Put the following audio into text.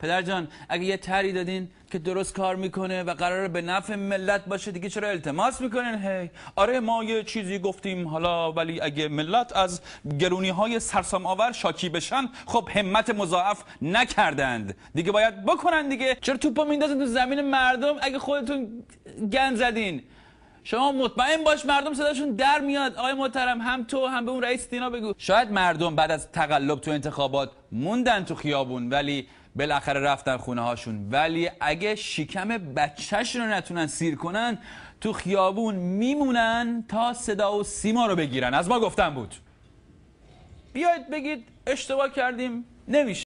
پدر جان اگه یه تری دادین که درست کار میکنه و قرار به نفع ملت باشه دیگه چرا التماس میکنین هی آره ما یه چیزی گفتیم حالا ولی اگه ملت از گرونی های سرسام آور شاکی بشن خب همت مضاعف نکردند دیگه باید بکنن دیگه چرا توپا میندازین تو زمین مردم اگه خودتون گن زدین شما مطمئن باش مردم صداشون در میاد آقای محترم هم تو هم به اون رئیس دینا بگو شاید مردم بعد از تقلب تو انتخابات موندن تو خیابون ولی بالاخره رفتن خونه هاشون ولی اگه شکم بچهش رو نتونن سیر کنن تو خیابون میمونن تا صدا و سیما رو بگیرن از ما گفتن بود بیاید بگید اشتباه کردیم نمیشه